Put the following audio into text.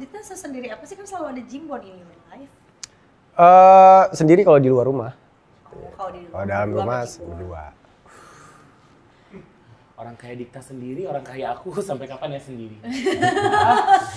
Dita sendiri apa sih kan selalu ada Jimbon ini your life? Uh, sendiri kalau di luar rumah. Oh, kalau di luar rumah. kalau dalam rumah berdua. Orang kaya Dikta sendiri, orang kaya aku sampai kapan ya sendiri?